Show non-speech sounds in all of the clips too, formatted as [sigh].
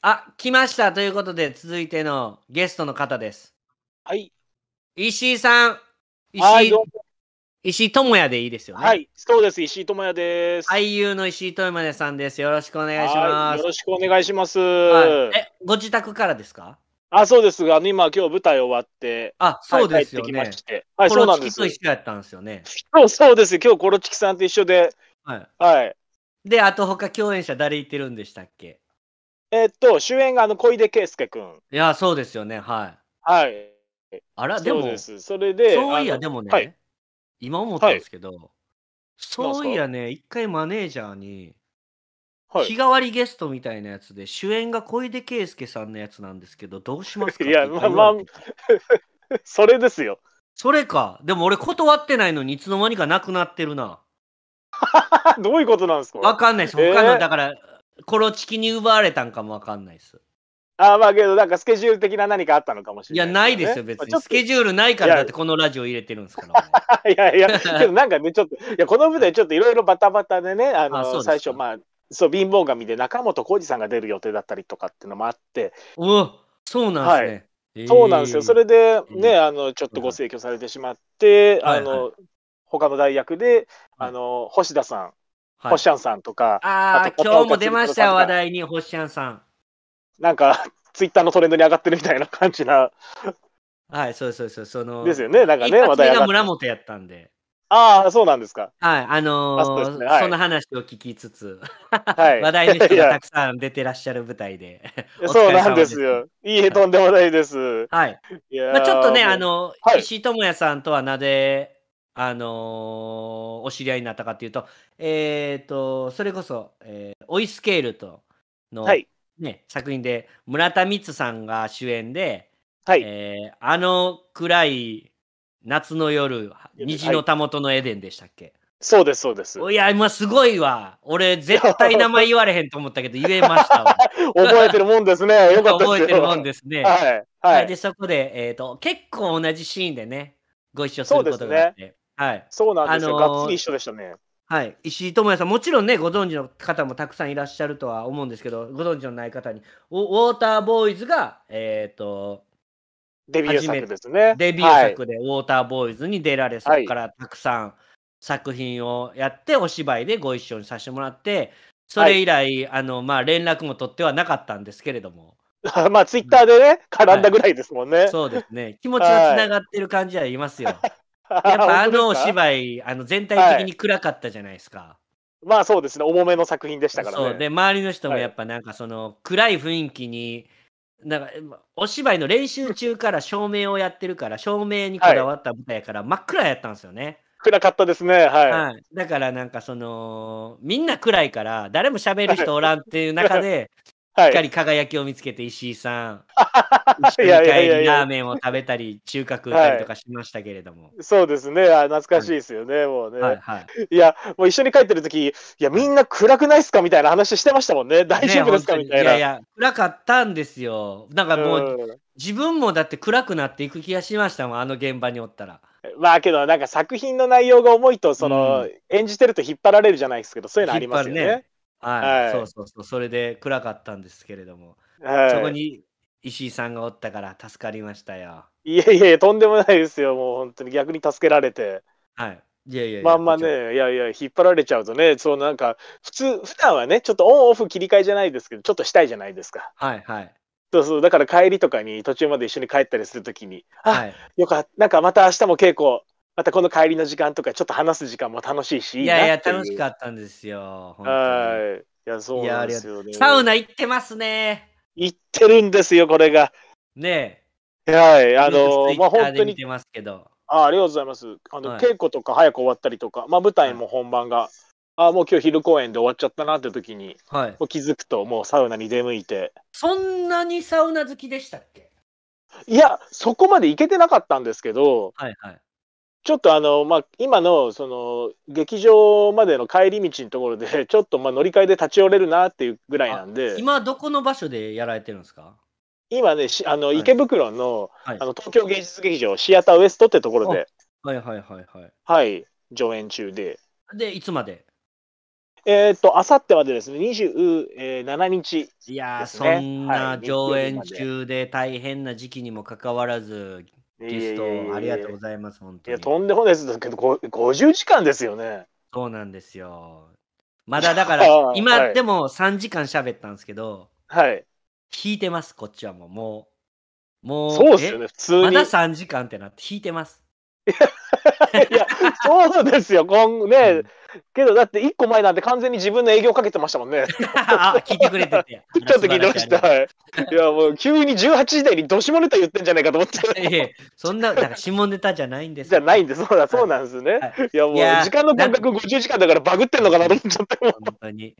あ、来ましたということで、続いてのゲストの方です。はい。石井さん。石井、はい、石井智也でいいですよね。はい、そうです。石井智也です。俳優の石井智也さんです。よろしくお願いします。よろしくお願いします、はい。え、ご自宅からですかあ、そうですが、今、今日舞台終わって、あ、そうですよね。はい、そうなんです。コロチキと一緒やったんですよね。そうそうです。今日、コロチキさんと一緒で、はい。はい。で、あと他共演者誰いってるんでしたっけえっと、主演があの小出圭介君。いや、そうですよね、はい。はい。あら、でも、そうですそれでそういや、でもね、はい、今思ったんですけど、はい、そういやね、一回マネージャーに、日替わりゲストみたいなやつで、主演が小出圭介さんのやつなんですけど、どうしますかいや、まあまあ、それですよ。それか。でも俺断ってないのに、いつの間にかなくなってるな。[laughs] どういうことなんですかわかんないです。他の、えー、だから、コロチキに奪われたんかもわかんないです。ああ、まあけど、なんかスケジュール的な何かあったのかもしれない、ね、いや、ないですよ、別に。スケジュールないからだってこのラジオ入れてるんですから。いやいや、けどなんかね、ちょっと、いや、この舞台ちょっといろいろバタバタでね、あの、あ最初、まあ、そう、貧乏神で中本浩二さんが出る予定だったりとかっていうのもあって。うそうなんですね。はいえー、そうなんですよ。それで、ね、あの、ちょっとご請求されてしまって、うん、あの、はいはい、他の大学で、あの、星田さん、はい、シさんとか。ああ、今日も出ました、話題に、ホッシャンさん。なんか、[laughs] ツイッターのトレンドに上がってるみたいな感じな。はい、そうそうそう、その。ですよね、なんかね、話題が。村本やったんで。ああ、そうなんですか。はい、あのーそねはい、その話を聞きつつ、はい、[laughs] 話題の人がたくさん出てらっしゃる舞台で。そうなんですよ。いいえ、とんでもないです。はい。まあ、ちょっとね、あの、はい、石井智也さんとはなであのー、お知り合いになったかっていうと、えっ、ー、と、それこそ、えー、オイスケールとの、はい、ね、作品で、村田光さんが主演で、はい、えー、あの暗い夏の夜、虹のたもとのエデンでしたっけ、はい、そうです、そうです。いや、今すごいわ。俺、絶対名前言われへんと思ったけど、[laughs] 言えましたわ。覚えてるもんですね。[laughs] よかった覚えてるもんですね。はい。はい、で、そこで、えっ、と、結構同じシーンでね、ご一緒することがあって。はい。そうなんですよ。あのー、がっつり一緒でしたね。はい、石井智也さん、もちろんね、ご存知の方もたくさんいらっしゃるとは思うんですけど、ご存知のない方に、ウォーターボーイズが、えっ、ー、と、デビュー作ですね。デビュー作で、ウォーターボーイズに出られ、そこからたくさん作品をやって、お芝居でご一緒にさせてもらって、それ以来、はい、あの、まあ、連絡も取ってはなかったんですけれども。[laughs] まあ、ツイッターでね、絡んだぐらいですもんね。はい、そうですね。気持ちがつながってる感じはいますよ。[laughs] やっぱあのお [laughs] 芝居、あの全体的に暗かったじゃないですか。はい、まあそうですね、重めの作品でしたからね。で、周りの人もやっぱなんかその暗い雰囲気に、なんかお芝居の練習中から照明をやってるから、照明にこだわった舞台やから真っ暗やったんですよね。暗かったですね、はい、はい、だからなんかそのみんな暗いから誰も喋る人おらんっていう中で、[laughs] しっかり輝きを見つけて石井さん、[laughs] 一緒に帰りラーメンを食べたり、中華食ったりとかしましたけれども。はい、そうですねあ、懐かしいですよね、はい、もうね。はいはい、いや、もう一緒に帰ってる時いや、みんな暗くないっすかみたいな話してましたもんね、大丈夫ですか、ね、みたいな。いやいや、暗かったんですよ。なんかもう、うん、自分もだって暗くなっていく気がしましたもん、あの現場におったら。まあけどなんか作品の内容が重いとその、演じてると引っ張られるじゃないですけどそういうのありますよね。はい、はい、そうそうそう、それで暗かったんですけれども、はい、そこに石井さんがおったから助かりましたよ。いやいや、とんでもないですよ、もう本当に逆に助けられて。はい。いやいやまんまね、いやいや、引っ張られちゃうとね、そうなんか、普通、普段はね、ちょっとオンオフ切り替えじゃないですけど、ちょっとしたいじゃないですか。はいはい。そうそう、だから帰りとかに途中まで一緒に帰ったりするときに、はい、あ、よかった、なんかまた明日も稽古またこの帰りの時間とかちょっと話す時間も楽しいしいやいや楽しかったんですよはいいやそうなんですよねサウナ行ってますね行ってるんですよこれがねはいあのまあ本当にあありがとうございますあの、はい、稽古とか早く終わったりとかまあ舞台も本番が、はいあもう今日昼公演で終わっちゃったなって時に、はい、もう気づくともうサウナに出向いてそんなにサウナ好きでしたっけいやそこまで行けてなかったんですけど、はいはい、ちょっとあの、まあ、今のその劇場までの帰り道のところで、[laughs] ちょっとまあ乗り換えで立ち寄れるなっていうぐらいなんで、今、どこの場所でやられてるんですか今ね、しあの池袋のはい、あの東京芸術劇場、シアターウエストってところで、はいはいはいはい。はい、上演中で。で、いつまでえー、っと、あさってまでですね、27日、ね、いやそんな上演中で大変な時期にもかかわらず、ゲストありがとうございます、本当いや、とんでもないですけど、50時間ですよね。そうなんですよ。まだだから、[laughs] 今でも3時間喋ったんですけど、はい。引いてます、こっちはもう。もう、もうそうですよね、普通に。まだ3時間ってなって、引いてます。いや、そうですよ、今ね、うん、けどだって1個前なんて完全に自分の営業かけてましたもんね。あ、聞いてくれてて。[laughs] ちょっと聞いてました。いや、もう急に18時台にどしもネタ言ってんじゃないかと思って。いやそんな、だから下ネタじゃないんです。じゃないんです、そうだ、そうなんですね。はい、いや、もう時間の感覚50時間だからバグってんのかなと思っちゃったもん。本当に。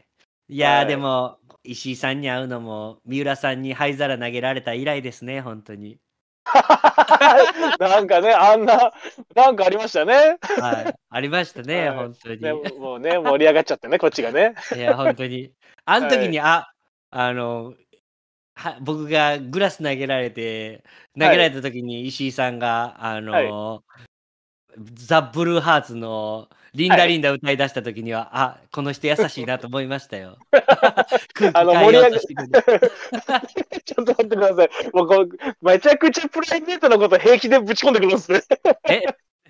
いや、はい、でも、石井さんに会うのも、三浦さんに灰皿投げられた以来ですね、本当に。[laughs] なんかね、あんな、なんかありましたね。はい、ありましたね、はい、本当に、ね、もうね、盛り上がっちゃってね、こっちがね。いや、本当に。あの時に、はい、あ、あの、は僕がグラス投げられて、投げられた時に石井さんが、はい、あの、ザ・ブルーハーツのリンダリンダ歌い出した時には、あこの人優しいなと思いましたよ。[laughs] あの盛り上げ [laughs] ちょっと待ってください。もうこうめちゃくちゃプライベートなこと平気でぶち込んでくるんですね。え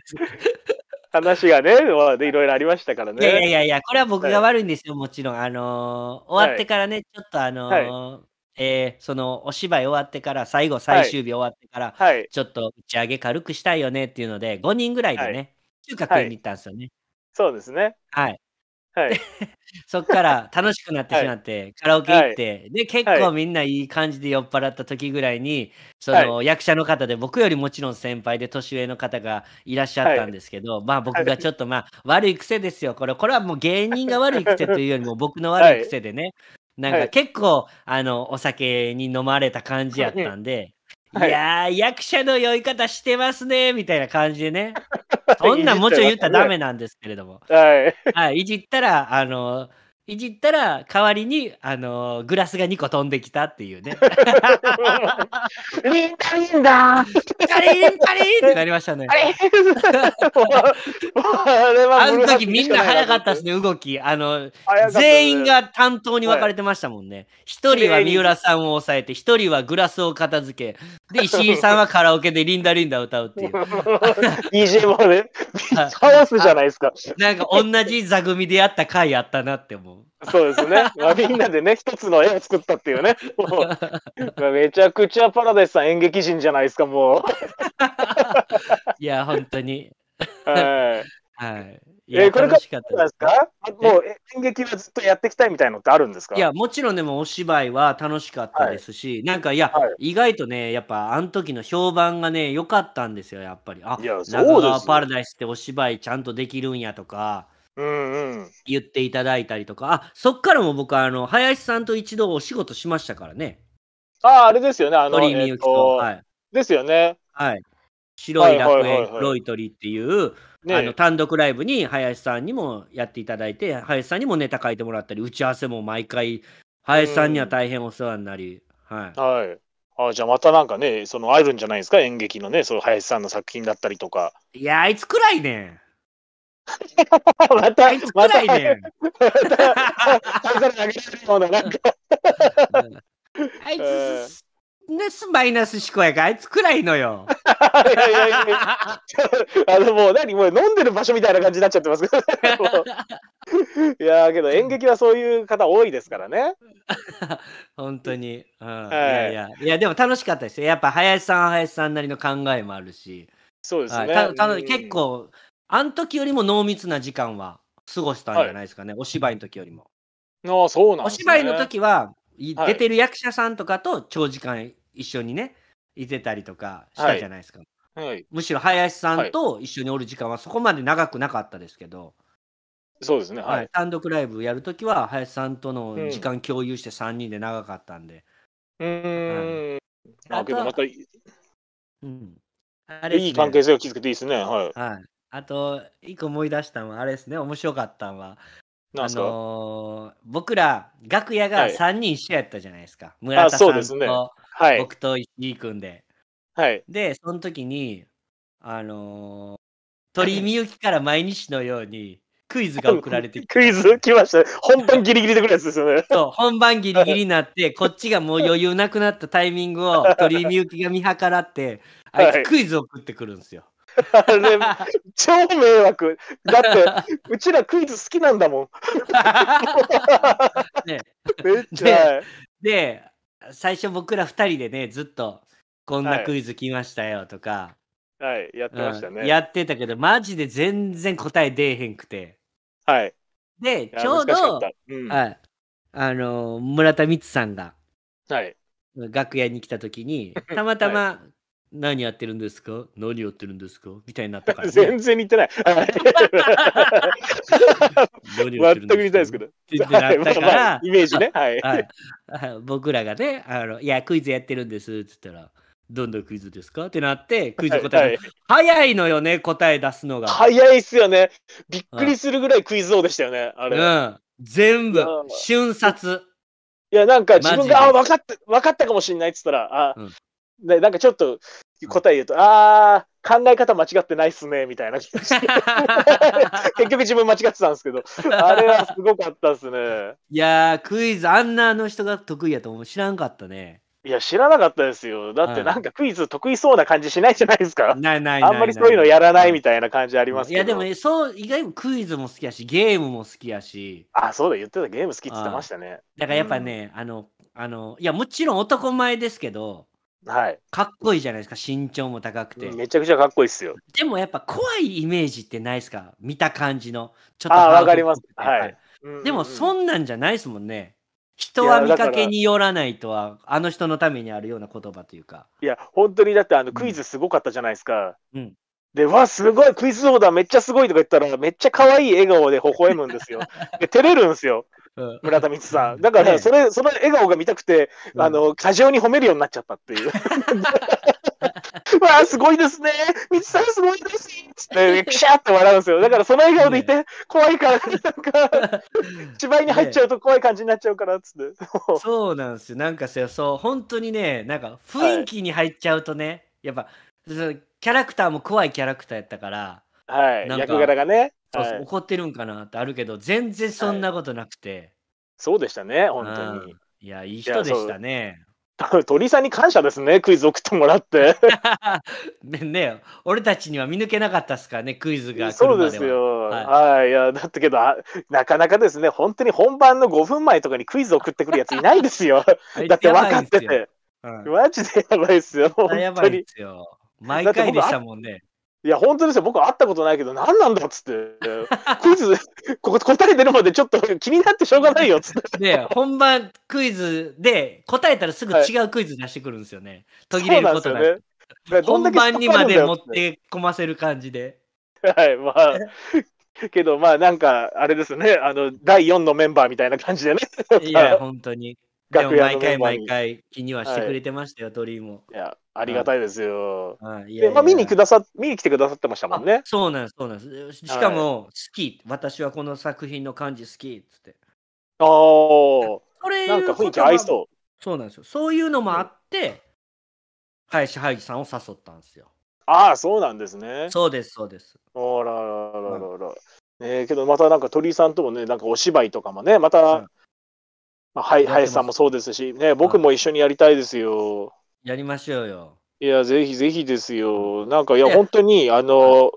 [laughs] 話がね、まあ、いろいろありましたからね。いやいやいや、これは僕が悪いんですよ、はい、もちろん。あのー、終わってからね、はい、ちょっとあのーはいえー、そのお芝居終わってから最後最終日終わってから、はい、ちょっと打ち上げ軽くしたいよねっていうので5人ぐらいでね、はい、中華食いに行ったんですよね。そうですね。はい。はい、[laughs] そっから楽しくなってしまって、カラオケ行って、で結構みんないい感じで酔っ払った時ぐらいに、その役者の方で僕よりもちろん先輩で年上の方がいらっしゃったんですけど、まあ僕がちょっとまあ悪い癖ですよこれこれはもう芸人が悪い癖というよりも僕の悪い癖でね、なんか結構あのお酒に飲まれた感じやったんで、はい、や役者の酔い方してますね、みたいな感じで [laughs] ね。そんなんもちろん言ったらダメなんですけれども。いはい、[laughs] はい。いじったら、あのいじったら代わりに、あのー、グラスが2個飛んできたっていうね。リンタリンだカリンタリンってなりましたね。あれ [laughs] あの時みんな早かったですね、動き。あの、全員が担当に分かれてましたもんね。一、はい、人は三浦さんを抑えて、一人はグラスを片付け、で、石井さんはカラオケでリンダリンダ歌うっていう。DJ [laughs] もね、倒 [laughs] すじゃないですか。なんか同じ座組でやった回やったなって思う。そうですね。[laughs] まあ、みんなでね、一つの絵を作ったっていうね。[laughs] うめちゃくちゃパラダイスさん演劇人じゃないですか、もう。[laughs] いや、本当に。はい。はい。いやえこれかですかもう演劇はずっとやっていきたいみたいのってあるんですかいや、もちろんでもお芝居は楽しかったですし、はい、なんかいや、はい、意外とね、やっぱあの時の評判がね、良かったんですよ、やっぱり。あ、いやそうです、ね、中川パラダイスってお芝居ちゃんとできるんやとか、うんうん、言っていただいたりとか、あそっからも僕はあの林さんと一度お仕事しましたからね。ああ、あれですよね、あの鳥居みゆきと、はい。ですよね。はい。白い楽園、黒い鳥っていう、ね、あの単独ライブに林さんにもやっていただいて、林さんにもネタ書いてもらったり、打ち合わせも毎回、林さんには大変お世話になり、はい。はい。あじゃあまたなんかね、そのあるんじゃないですか、演劇のね、そう林さんの作品だったりとか。いや、あいつくらいね。また、また、ね、また、また、投げられるあいつ、ナスマイナス思考やかあいつ暗いのよ。あの、もう何、もう飲んでる場所みたいな感じになっちゃってますけど。いやけど演劇はそういう方多いですからね。本当に、うん、はい、いやいやいやでも楽しかったですよ。やっぱ林さん林さんなりの考えもあるし。そうですね。はたた結構、うんあの時よりも濃密な時間は過ごしたんじゃないですかね、はい、お芝居の時よりも。ああ、そうなん、ね、お芝居の時は、出てる役者さんとかと長時間一緒にね、いてたりとかしたじゃないですか。はい、はい、むしろ林さんと一緒におる時間はそこまで長くなかったですけど。そうですね、はい、単独ライブやるときは林さんとの時間共有して3人で長かったんで。うん。あけどまた、うん、あれ、ね、いい関係性を築けていいですね。はい。はい、あと、一個思い出したのは、あれですね、面白かったのは。あのー、僕ら、楽屋が3人一緒やったじゃないですか。村田さんと、そうですねはい。僕と石井君で。はい。で、その時に、あのー鳥居みゆきから毎日のようにクイズが送られてきて、[laughs] クイズ来ました本番ギリギリでるやつですよね。そう本番ギリギリになって、こっちがもう余裕なくなったタイミングを鳥居みゆきが見計らって、[laughs] あいつクイズを送ってくるんですよ。あれ、超迷惑。だって、[laughs] うちらクイズ好きなんだもん。[laughs] ね、めっちゃで最初僕ら2人でね、ずっと、こんなクイズ来ましたよとか、はい、はい、やってましたね、うん、やってたけど、マジで全然答え出えへんくて。はい。で、ちょうど、うん、はい、あのー、村田光さんが、はい、楽屋に来た時に、[laughs] たまたま何やってるんですか何やってるんですかみたいになったから、ね、[laughs] 全然似てない。全く似てないですけど。ってなったから、イメージね。はい、[laughs] 僕らがねあの、いや、クイズやってるんですって言ったら、どんなクイズですかってなって、クイズ答え、はいはい、早いのよね、答え出すのが。早いっすよね。びっくりするぐらいクイズ王でしたよね、あれ。うん、全部、瞬殺。いや、なんか自分が、あ、分かった、分かったかもしれないって言ったら、あ、うん、で、なんかちょっと答え言うと、うん、あー、考え方間違ってないっすね、みたいな [laughs] 結局自分間違ってたんですけど、あれはすごかったっすね。いやー、クイズ、あんなの人が得意やと思う知らんかったね。いや、知らなかったですよ。だってなんかクイズ得意そうな感じしないじゃないですか。ないないあんまりそういうのやらないみたいな感じありますけど。いや、でも、そう、意外にクイズも好きやし、ゲームも好きやし。あ、そうだ、言ってた、ゲーム好きって言ってましたね。だからやっぱね、うん、あの、あの、いや、もちろん男前ですけど、はい、かっこいいじゃないですか身長も高くてめちゃくちゃかっこいいっすよでもやっぱ怖いイメージってないですか見た感じのちょっとあわかりますはい、でもそんなんじゃないですもんね人は見かけによらないとはあの人のためにあるような言葉というかいや本当にだってあのクイズすごかったじゃないですか、うん、で、わ、すごい、クイズ王だ、めっちゃすごいとか言ったら、めっちゃ可愛い笑顔で微笑むんですよ。[laughs] で、照れるんですよ。村田光さん。だから、それ、その笑顔が見たくて、あの、過剰に褒めるようになっちゃったっていう。[laughs] わあ、すごいですね。みさんすごいですつって、くしゃって笑うんですよ。だからその笑顔でいて、怖いから、なんか、[laughs] 芝居に入っちゃうと怖い感じになっちゃうから、つって。そうなんですよ。なんかさ、そう、本当にね、なんか雰囲気に入っちゃうとね、やっぱ、キャラクターも怖いキャラクターやったから、はい、役柄がね。はい怒ってるんかなってあるけど全然そんなことなくて、そうでしたね、本当に。いやいい人でしたね [laughs] 鳥さんに感謝ですね、クイズ送ってもらって。[laughs] ねね俺たちには見抜けなかったっすからねクイズが来そるうまでですよ。はい、い、や、だったけど、なかなかですね、本当に本番の5分前とかにクイズ送ってくるやついないですよ。[laughs] だって分かってて。うんマジでやばいっすよ、本やばいっすよ毎回でしたもんねいや、本当ですよ。僕会ったことないけど、何なんだっつって。クイズ、[laughs] ここ答え出るまでちょっと気になってしょうがないよっつって。ね [laughs] 本番クイズで答えたらすぐ違うクイズ出してくるんですよね。はい、途切れることなく。ね、本番にまで持ってこませる感じで。はい、まあ。[laughs] けど、まあなんか、あれですね。あの、第4のメンバーみたいな感じでね。いや、本当に。楽屋毎回毎回気にはしてくれてましたよ、はい、鳥も。いや、ありがたいですよ。まあ、見にくださ見に来てくださってましたもんね。そうなんです、そうなんです。しかも、好き、私はこの作品の感じ好きっつって。ああ、これなんか雰囲気合いそう。そうなんですよ。そういうのもあって、林ハイジさんを誘ったんですよ。ああ、そうなんですね。そうです、そうです。おらららららら。えー、けどまたなんか鳥居さんともね、なんかお芝居とかもね、また、はい、まあ、林さんもそうですし、ね、僕も一緒にやりたいですよ。やりましょうよ。いや、ぜひぜひですよ。なんか、いや、本当に、あの、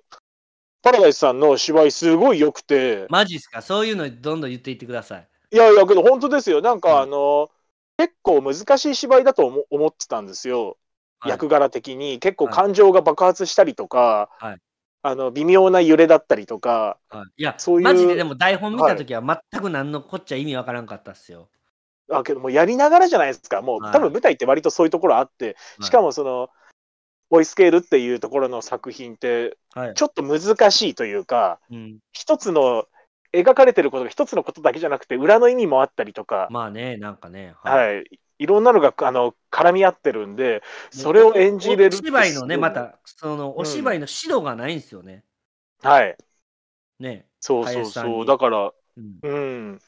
パラダイスさんの芝居すごい良くて。マジっすかそういうのどんどん言っていってください。いやいや、けど本当ですよ。なんか、あの、結構難しい芝居だと思思ってたんですよ。役柄的に。結構感情が爆発したりとか、はい、あの、微妙な揺れだったりとか。はい、いや、そういう。マジででも台本見た時は全く何のこっちゃ意味わからんかったっすよ。あけどもやりながらじゃないですかもう、多分舞台って割とそういうところあって、しかもそのボいスケールっていうところの作品って、ちょっと難しいというか、一つの描かれてることが一つのことだけじゃなくて裏の意味もあったりとかまあねなんかねはい、はい、いろんなのがあの絡み合ってるんでそれを演じれるお芝居のねまたそのお芝居の指導がないんですよね、うん、はいねそうそうそうだからうん、うん、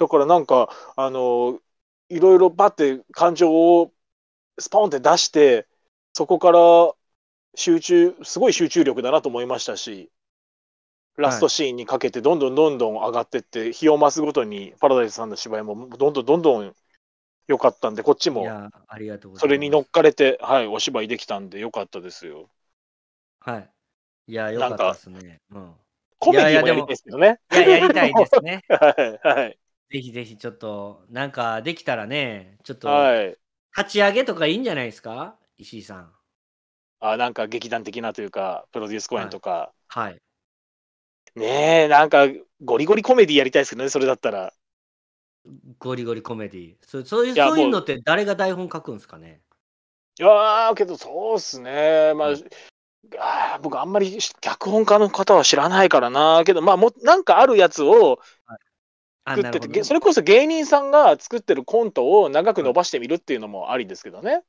だからなんか、あの、いろいろバッて感情をスポンって出して、そこから集中、すごい集中力だなと思いましたし、ラストシーンにかけてどんどんどんどん上がってって、日を増すごとにパラダイスさんの芝居もどんどんどんどん良かったんで、こっちもそれに乗っかれて、はい、お芝居できたんで良かったですよ。はい。いや、良かったですね。うん、コメディもやりたいですけどね。やりたいですね。[laughs] はい、はい。ぜひぜひちょっと、なんかできたらね、ちょっと、はい。立ち上げとかいいんじゃないですか石井さん。あ、なんか劇団的なというか、プロデュース公演とか。はい。はい、ねえ、なんかゴリゴリコメディやりたいですけどね、それだったら。ゴリゴリコメディそそういういそういうのって誰が台本書くんですかねいやけどそうっすねまあ、うん、あ僕あんまり脚本家の方は知らないからなけどまあもなんかあるやつを作ってて、それこそ芸人さんが作ってるコントを長く伸ばしてみるっていうのもありですけどね。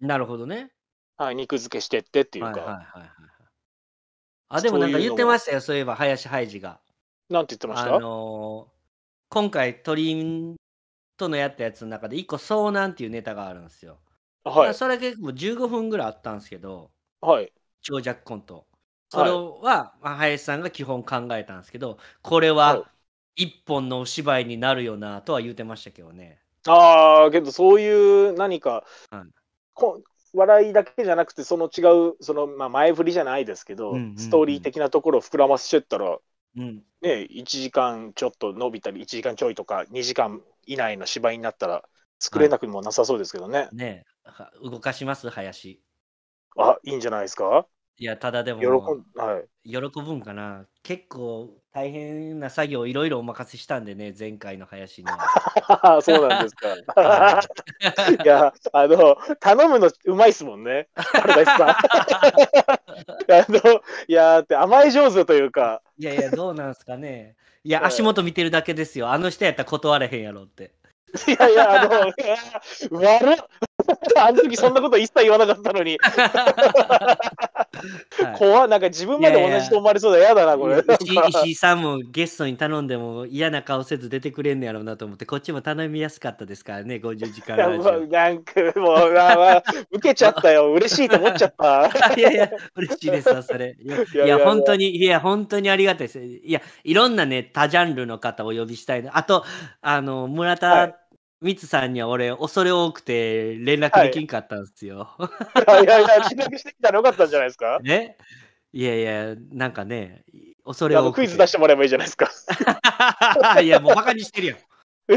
なるほどね。はい、肉付けしてってっていうか。はいはいはいはい、あ、でもなんか言ってましたよ、そういえば林ハイジが。なんて言ってましたあのー、今回鳥とのやったやつの中で1個遭難っていうネタがあるんですよ。はい。それ結構15分ぐらいあったんですけど、はい。長尺コント。それは、はい、林さんが基本考えたんですけど、これは、はい一本のお芝居になるよなとは言うてましたけどね。ああ、けどそういう何か、うん、こ笑いだけじゃなくて、その違う、その、まあ、前振りじゃないですけど、うんうんうん、ストーリー的なところを膨らませてったら、うん、ね、1時間ちょっと伸びたり、1時間ちょいとか、2時間以内の芝居になったら、作れなくもなさそうですけどね。はね動かします、林。あいいんじゃないですかいや、ただでも、喜んはい、喜ぶんかな。結構、大変な作業いろいろお任せしたんでね、前回の林には。[laughs] そうなんですか。[laughs] いや、あの、頼むのうまいっすもんね、原田さん。[laughs] あの、いやって甘い上手というか。いやいや、どうなんすかね。いや、足元見てるだけですよ。あの人やったら断れへんやろって。いやいや、あの、悪っ。あの時そんなこと一切言わなかったのに。怖なんか自分まで同じと思われそうだ、嫌だな、これ。石井さんもゲストに頼んでも嫌な顔せず出てくれんねやろうなと思って、こっちも頼みやすかったですからね、50時間ラジオ。なんかもう、まあ受けちゃったよ、嬉しいと思っちゃった。[laughs] いやいや、嬉しいですわ、それ。いや、本当に、いや、本当にありがたいです。いや、いろんなね、多ジャンルの方お呼びしたいあと、あの、村田、はいミツさんには俺、恐れ多くて連絡できんかったんですよ。はい、いやいや、連絡してきたらよかったんじゃないですか [laughs] ねいやいや、なんかね、恐れ多くクイズ出してもらえばいいじゃないですか。[laughs] いや、もうバカにしてるやん。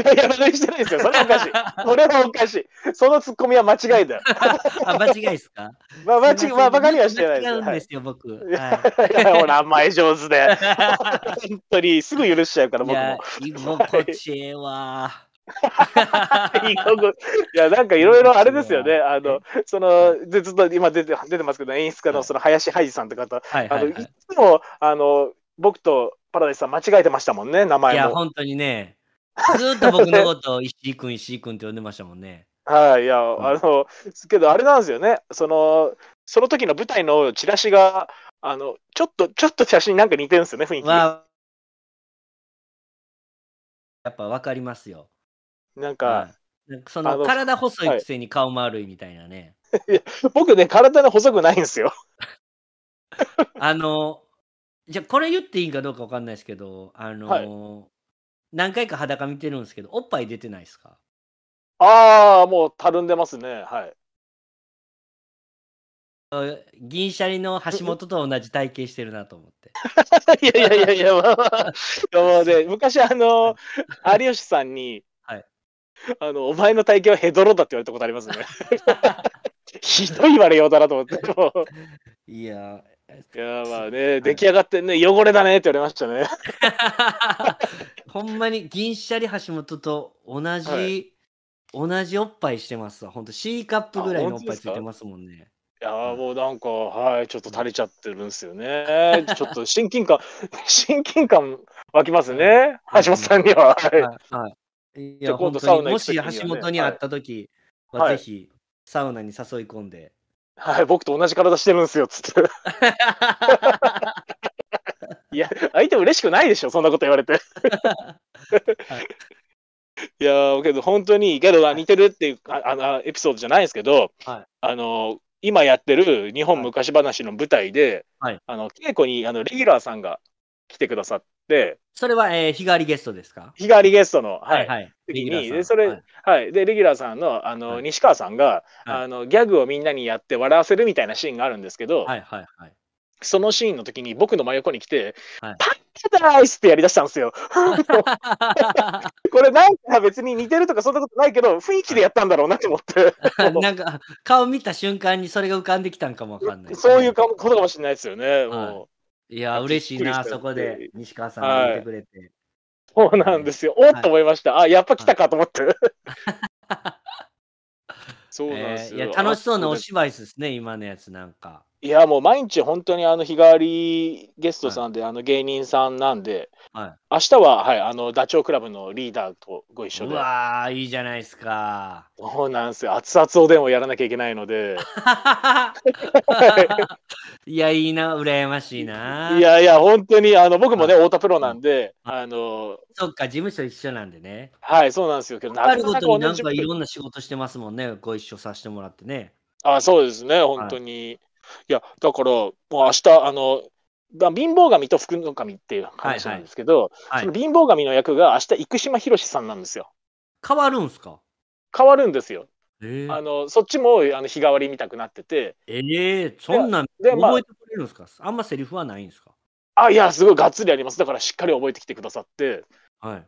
いや、いや、バカにしてないですよ。それはおかしい。それはおかしい。そのツッコミは間違いだよ。[laughs] あ、間違いですかまあ、間違まあ、バカにはしてないですよ。違うんですよ、はい、僕。はい、いほら、甘え上手で。本当に、すぐ許しちゃうから、僕も。もうこっちええわ。[laughs] いやなんかいろいろあれですよね、あのそのずっと今出て出てますけど、演出家のその林ハイジさんって方、いあのいつもあの僕とパラダイスさん間違えてましたもんね、名前も。いや、本当にね、ずっと僕のことを石井君、石井君って呼んでましたもんね。[laughs] はい、いや、あの、けどあれなんですよね、その、その時の舞台のチラシが、あの、ちょっと、ちょっと写真なんか似てるんですよね、雰囲気。まあ、やっぱ分かりますよ。なんか、うん、なんかその体細いくせに顔丸いみたいなね。はい、[laughs] いや僕ね、体が細くないんですよ。[laughs] あの、じゃこれ言っていいかどうかわかんないですけど、あの、はい、何回か裸見てるんですけど、おっぱい出てないですかああ、もうたるんでますね、はい。銀シャリの橋本と同じ体型してるなと思って。[laughs] いやいやいやいや、まあまあ、でね、昔あの、有吉さんに、[laughs] あの、お前の体型はヘドロだって言われたことありますね。[laughs] ひどい言われようだなと思って。[laughs] いやいやまあね、出来上がってね、汚れだねって言われましたね。ほんまに銀シャリ橋本と同じ、はい、同じおっぱいしてますわ。ほんと C カップぐらいのおっぱいついてますもんね。いやもうなんか、はい、ちょっと垂れちゃってるんですよね。ちょっと親近感、親近感湧きますね、橋本さんには。はい、はいいや、今度サウナ、ね、もし橋本に会った時は、ぜひサウナに誘い込んで。はい、僕と同じ体してるんですよ、つって。[laughs] いや、相手嬉しくないでしょ、そんなこと言われて。[laughs] いやけど本当に、けど似てるっていうあのエピソードじゃないですけど、はい、あの今やってる日本昔話の舞台で、はい、あの稽古にあのレギュラーさんが来てくださっで、それは、えー、日替わりゲストですか日替わりゲストの、はい、はい、はい、時に、で、それ、はい、はい、で、レギュラーさんの、あの、はい、西川さんが、あの、ギャグをみんなにやって笑わせるみたいなシーンがあるんですけど、はいはいはい。そのシーンの時に僕の真横に来て、はい、パンダイスってやりだしたんですよ。[laughs] これなんか別に似てるとかそんなことないけど、雰囲気でやったんだろうなと思って。[laughs] なんか顔見た瞬間にそれが浮かんできたんかもわかんない、ね。そういうことかもしれないですよね。もういや、嬉しいな、そこで西川さんが言ってくれて。そうなんですよ。おっと思いました。あ、やっぱ来たかと思って。[laughs] そうなんですよ。いや、楽しそうなお芝居ですね、今のやつなんか。いや、もう毎日本当にあの日替わりゲストさんで、あの芸人さんなんで、はい、明日は、はい、あのダチョウ倶楽部のリーダーとご一緒で。うわー、いいじゃないですか。そうなんですよ。熱々おでんをやらなきゃいけないので。[laughs] いや、いいな、羨ましいな。いやいや、本当に、あの僕もね、太田プロなんで、あの。そっか、事務所一緒なんでね。はい、そうなんですよ。けど、なるほど。なんかいろんな仕事してますもんね、ご一緒させてもらってね。あ、そうですね、本当に。はいいや、だから、もう明日、あの、だ貧乏神と福の神っていう話なんですけど、はいはい、その貧乏神の役が明日、生島博さんなんですよ。変わるんですか変わるんですよ。えー、あのそっちもあの日替わり見たくなってて。ええー、そんなん覚えてくれるんですか、まあ、あんまセリフはないんですかあいや、すごいがっつりあります。だからしっかり覚えてきてくださって。はい。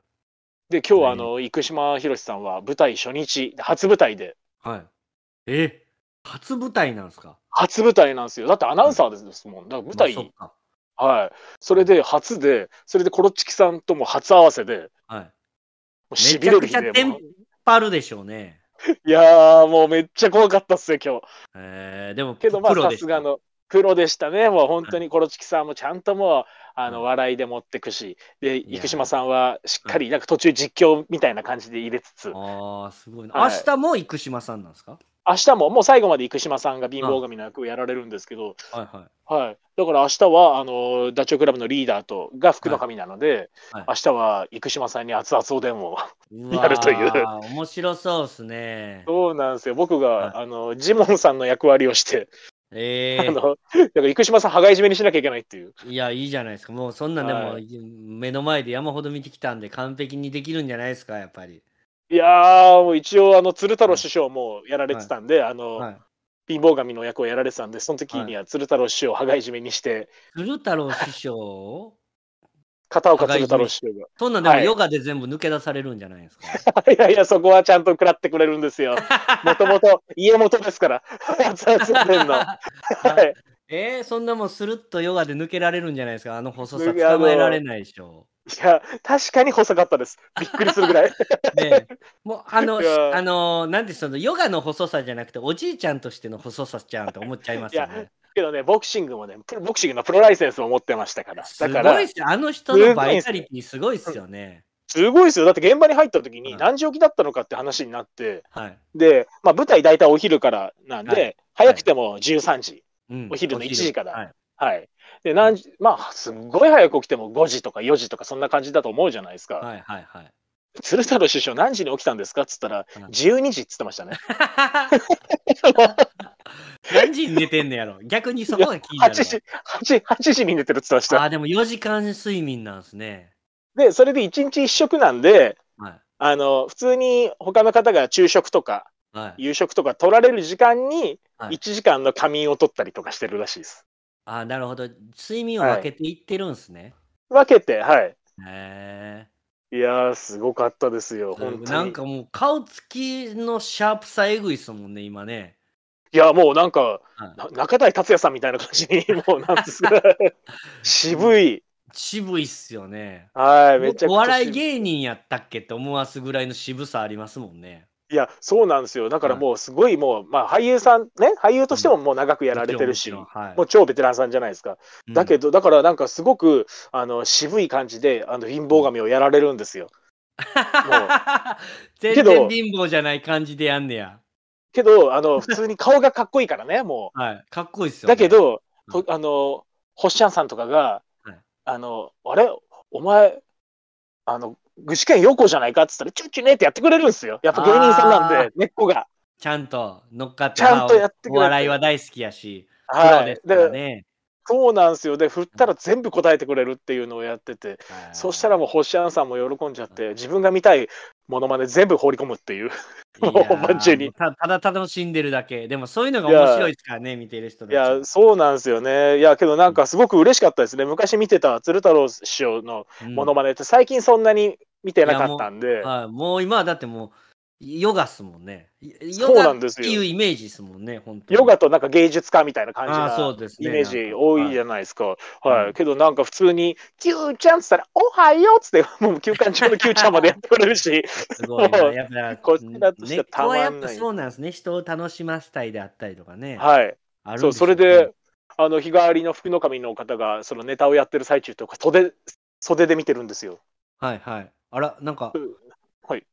で、今日はあの、生島博さんは舞台初日、初舞台で。はい。えー、初舞台なんですか初舞台なんですよ。だってアナウンサーですもん。だから舞台、まあ、はい。それで初で、それでコロチキさんとも初合わせで、はい。しびれる日で。めちゃくちゃテンパるでしょうね。いやー、もうめっちゃ怖かったっすよ、今日。えー、でも、けどまあ、さすがの。プロでしたね。もう本当にコロチキさんもちゃんともう、あの、笑いで持ってくし、で、生島さんはしっかり、なんか途中実況みたいな感じで入れつつ。ああ、すごいな、はい、明日も生島さんなんですか明日も、もう最後まで生島さんが貧乏神の役をやられるんですけど、はいはいはい、だから明日はあのダチョウ倶楽部のリーダーとが福の神なので、はいはい、明日は生島さんに熱々おでんをやるという。面白そうですね。そうなんですよ。僕が、はい、あのジモンさんの役割をして、えー、だから生島さん、羽交い締めにしなきゃいけないっていう。いや、いいじゃないですか。もうそんなんでも、はい、目の前で山ほど見てきたんで、完璧にできるんじゃないですか、やっぱり。いやもう一応、あの、鶴太郎師匠もやられてたんで、あの、貧乏神の役をやられてたんで、その時には鶴太郎師匠を羽交い締めにして。鶴太郎師匠片岡鶴太郎師匠が。そんなんでもヨガで全部抜け出されるんじゃないですか。[laughs] い、やいや、そこはちゃんと食らってくれるんですよ。もともと家元ですから、熱々るの。えー、そんなもんするっとヨガで抜けられるんじゃないですか。あの細さ捕まえられないでしょ。いや、確かに細かったです。びっくりするぐらい。ねもう、あの、あの、なんでその、ヨガの細さじゃなくて、おじいちゃんとしての細さじゃんと思っちゃいますよね。けどね、ボクシングもね、ボクシングのプロライセンスも持ってましたから。だからすごいっすあの人のバイタリティすごいっすよね。すごいですよ。だって現場に入った時に何時起きだったのかって話になって、はい、で、まあ、舞台大体お昼からなんで、はい、早くても13時、はい、お昼の1時から、はい、はいで何時まあすんごい早く起きても5時とか4時とかそんな感じだと思うじゃないですか。はいはいはい。鶴太郎首相何時に起きたんですかっつったら、12時っつってましたね。[laughs] 何時に寝てんのやろ逆にそこが聞いた8時八時に寝てるっつってました。あ、でも4時間睡眠なんですね。で、それで1日1食なんで、はい、あの、普通に他の方が昼食とか、はい、夕食とか取られる時間に1時間の仮眠を取ったりとかしてるらしいです。あなるほど。睡眠を分けていってるんですね。分けて、はい。へえ。いやすごかったですよ、本当なんかもう、顔つきのシャープさえぐいですもんね、今ね。いや、もうなんか、うん、中台達也さんみたいな感じに、[laughs] もうなんですか、[laughs] 渋い。渋いっすよね。はい、めちゃくちゃ。お笑い芸人やったっけって思わすぐらいの渋さありますもんね。いや、そうなんですよ。だからもうすごいもう、はい、まあ俳優さんね、俳優としてももう長くやられてるし、ももはい、もう超ベテランさんじゃないですか。うん、だけど、だからなんかすごくあの渋い感じで、あの貧乏神をやられるんですよ。[laughs] 全然貧乏じゃない感じでやんねや。けど、あの、普通に顔がかっこいいからね、もう。[laughs] はい、かっこいいっすよ、ね、だけど、とあの、ほっしゃんさんとかが、はい、あの、あれお前、あの、具志堅横じゃないかっつったら、チュッチュねってやってくれるんですよ。やっぱ芸人さんなんで、根っこが。ちゃんと乗っかって、ちゃんとやってくれる。笑いは大好きやし、はい、プロね。そうなんですよ。で、振ったら全部答えてくれるっていうのをやってて、そしたらもう星んさんも喜んじゃって、自分が見たいものまね全部放り込むっていう、もう本中にた。ただ楽しんでるだけ。でもそういうのが面白いですからね、見てる人いや、そうなんですよね。いや、けどなんかすごく嬉しかったですね。昔見てた鶴太郎師匠のものまねって、最近そんなに見てなかったんで。もうはい、もう今はだってもう、ヨガっすもんね。ヨガっていうイメージですもんね、本当ヨガとなんか芸術家みたいな感じなイメージ多いじゃないですか。はい、はい、けどなんか普通に、キューちゃんっつったら、おはようっつって、もう休館中のキューちゃんまでやってくれるし。すごいな、やっぱ、こっちだとしてたまんない。そうなんですね、人を楽しませたいであったりとかね。はい。ある、ね、そう、それで、あの日替わりの福の神の方が、そのネタをやってる最中とか、袖、袖で見てるんですよ。はいはい。あら、なんか、はい。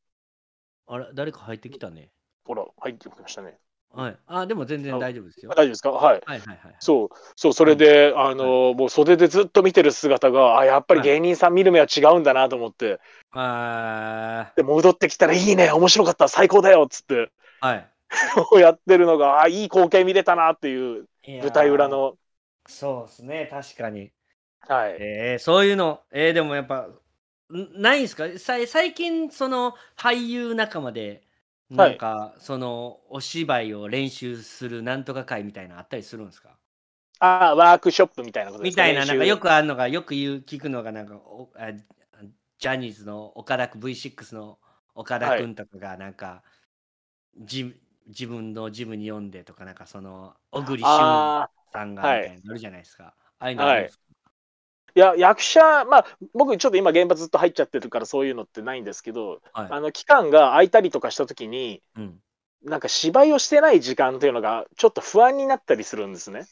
あら、誰か入ってきたね。ほら、入ってきましたね。はい。あ、でも全然大丈夫ですよ。大丈夫ですかはい。はいはいはい。そう、そう、それで、あの、もう袖でずっと見てる姿が、あ、やっぱり芸人さん見る目は違うんだなと思って、あで、戻ってきたらいいね、面白かった、最高だよ、っつって、はい。[laughs] やってるのが、あ、いい光景見れたなっていう、舞台裏。の、そうですね、確かに。はい。えー、そういうの、えー、でもやっぱないんすかさ最近その俳優仲間でなんか、そのお芝居を練習するなんとか会みたいなあったりするんですかああワークショップみたいなことですかみたいななんかよくあるのがよく言う聞くのがなんかおあジャニーズの岡田君 V6 の岡田君とかがなんか、はい、じ自分のジムに読んでとかなんかその小栗旬さんがみたいなのあるじゃないですか。ああいうのあるんですか、はいいや、役者、まあ、僕、ちょっと今、現場ずっと入っちゃってるから、そういうのってないんですけど、はい、あの期間が空いたりとかしたときに、うん、なんか芝居をしてない時間というのが、ちょっと不安になったりするんですね。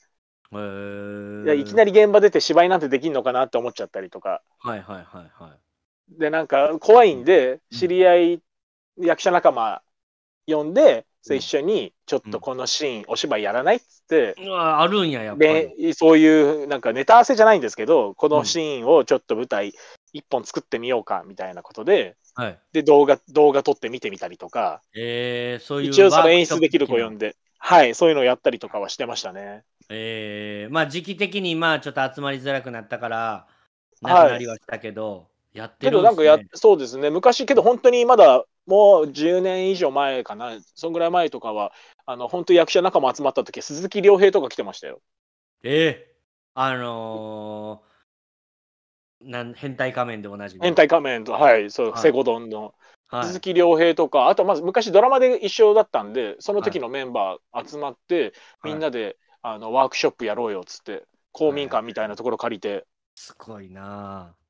えー、いやいきなり現場出て芝居なんてできんのかなって思っちゃったりとか。はいはいはいはい。で、なんか怖いんで、知り合い、うん、役者仲間呼んで、そう一緒にちょっとこのシーン、お芝居やらないっつってああるんややっぱり、そういうなんかネタ合わせじゃないんですけどこのシーンをちょっと舞台一本作ってみようかみたいなことで、はい、で動画動画撮って見てみたりとか、えー、そういう一応その演出できる子呼んで、はい、そういうのをやったりとかはしてましたね。えー、まあ時期的にまあちょっと集まりづらくなったからなくなりはしたけど、はい、やってるんです、ね、けどなんかやそうですね昔けど本当にまだもう10年以上前かな、そんぐらい前とかは、あの本当役者仲間集まった時鈴木亮平とか来てましたよ。ええー、あのー、なん変態仮面でおなじみ。変態仮面と、はい、そう、はい、セコドンの。はい、鈴木亮平とか、あとまず昔ドラマで一緒だったんで、その時のメンバー集まって、はい、みんなであのワークショップやろうよっつって、公民館みたいなところ借りて。すごいなぁ。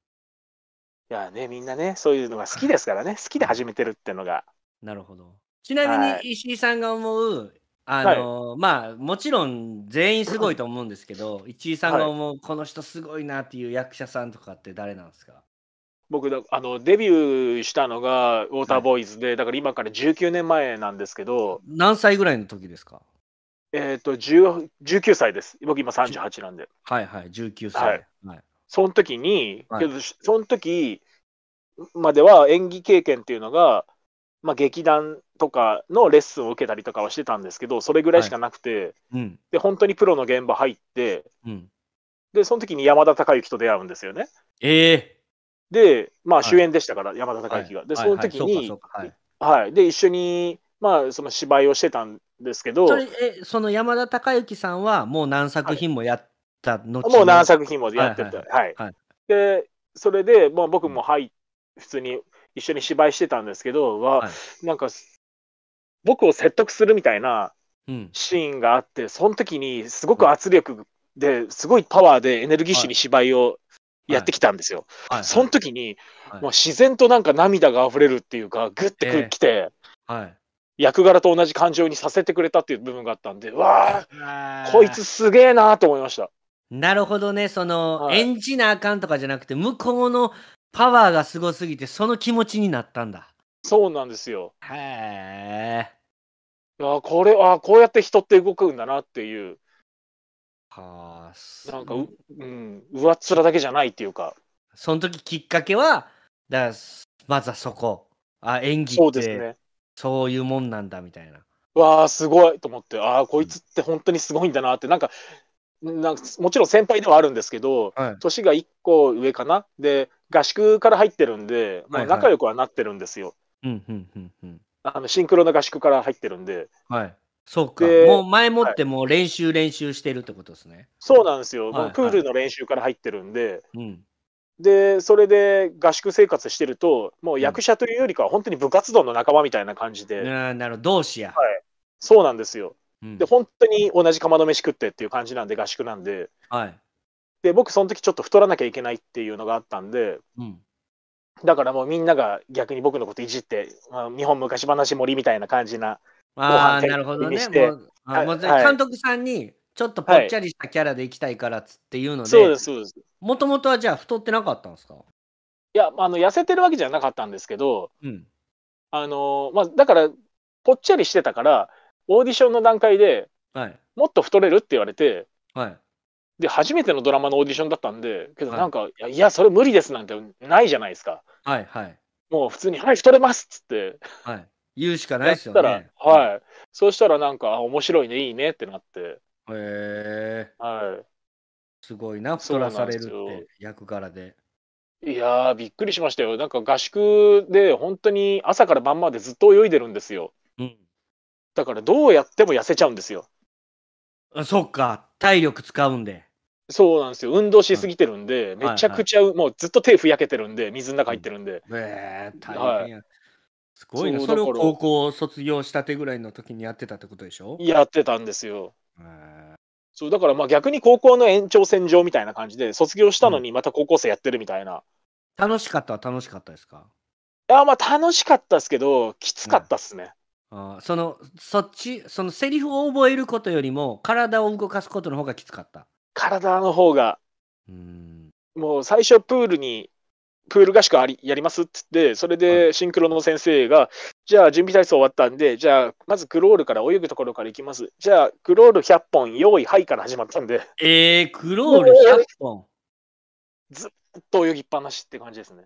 いやね、みんなね、そういうのが好きですからね、好きで始めてるっていうのが。なるほど。ちなみに石井さんが思う、あのまあもちろん全員すごいと思うんですけど、石井さんが思うこの人すごいなっていう役者さんとかって誰なんですか僕あの、デビューしたのがウォーターボーイズで、だから今から19年前なんですけど、何歳ぐらいの時ですかえっ、と1 19歳です。僕今38なんで。はいはい、19歳。はいその時に、はい、けどその時までは演技経験っていうのが、まあ、劇団とかのレッスンを受けたりとかはしてたんですけどそれぐらいしかなくて、はいうん、で本当にプロの現場入って、うん、でその時に山田孝之と出会うんですよね。えー、で、まあ、主演でしたから、はい、山田孝之が。でその時に、はいで一緒に、まあ、その芝居をしてたんですけどそれえその山田孝之さんはもう何作品もやった後もう何作品もやってて、はい、はい、はい、で、それで、まあ、僕も入、はい、普通に一緒に芝居してたんですけど、はい、なんか、僕を説得するみたいなシーンがあって、うん、その時にすごく圧力ですごいパワーでエネルギッシュに芝居をやってきたんですよ。はい、その時に、はい、もう自然となんか涙が溢れるっていうか、ぐってく、えー、て、はい、役柄と同じ感情にさせてくれたっていう部分があったんで、わあ、こいつすげえなーと思いました。なるほどね、その、はい、演じなあかんとかじゃなくて、向こうのパワーがすごすぎて、その気持ちになったんだ。そうなんですよ。へえ。あこれ、あこうやって人って動くんだなっていう。はあ、なんかう、うん、上っ面だけじゃないっていうか。その時きっかけは、だまずはそこ。あ、演技って、ね、そういうもんなんだみたいな。わあ、すごいと思って、ああ、こいつって本当にすごいんだなって、なんか、なんかもちろん先輩ではあるんですけど、はい、年が1個上かなで合宿から入ってるんで、まあ、仲良くはなってるんですよ。あのシンクロの合宿から入ってるんで。はい、そうか、もう前もってもう練習練習してるってことですね。はい、そうなんですよ、はい、もうプールの練習から入ってるんで、はい、でそれで合宿生活してると、もう役者というよりかは、本当に部活動の仲間みたいな感じで。うん、なるほど、同志や。はい、そうなんですよ。で本当に同じ釜の飯食ってっていう感じなんで合宿なんで,、はい、で僕その時ちょっと太らなきゃいけないっていうのがあったんで、うん、だからもうみんなが逆に僕のこといじって、まあ、日本昔話盛りみたいな感じなあなるほどねもう監督さんにちょっとぽっちゃりしたキャラでいきたいからっつっていうので、はい、そうですもともとはじゃあ太ってなかったんですかいやあの痩せてるわけじゃなかったんですけど、うんあのまあ、だからぽっちゃりしてたからオーディションの段階で、はい、もっと太れるって言われて、はい、で初めてのドラマのオーディションだったんでけどなんか、はい、いやそれ無理ですなんてないじゃないですか。はいはい、もう普通に「はい太れます」っつって、はい、言うしかないですよね。はい、はい、そうしたらなんか面白いねいいねってなって。へえ、はい、すごいな太らされるって役柄で。いやびっくりしましたよ。なんか合宿で本当に朝から晩までずっと泳いでるんですよ。うん、だからどうやっても痩せちゃうんですよ。あそっか、体力使うんで。そうなんですよ。運動しすぎてるんで、めちゃくちゃ、もうずっと手ふやけてるんで、水の中入ってるんで。ええ大変や、はい。すごいな。それを高校卒業したてぐらいの時にやってたってことでしょやってたんですよ。そうだからまあ逆に高校の延長線上みたいな感じで卒業したのにまた高校生やってるみたいな、楽しかったは楽しかったですかいやまあ楽しかったですけどきつかったっすね、あその、そっち、そのセリフを覚えることよりも、体を動かすことの方がきつかった。体の方が、うん。もう最初プールに、プール合宿ありやりますって言って、それでシンクロの先生が、じゃあ準備体操終わったんで、じゃあまずクロールから泳ぐところから行きます。じゃあクロール100本、用意、はいから始まったんで、えー、クロール100本。ずっと泳ぎっぱなしって感じですね。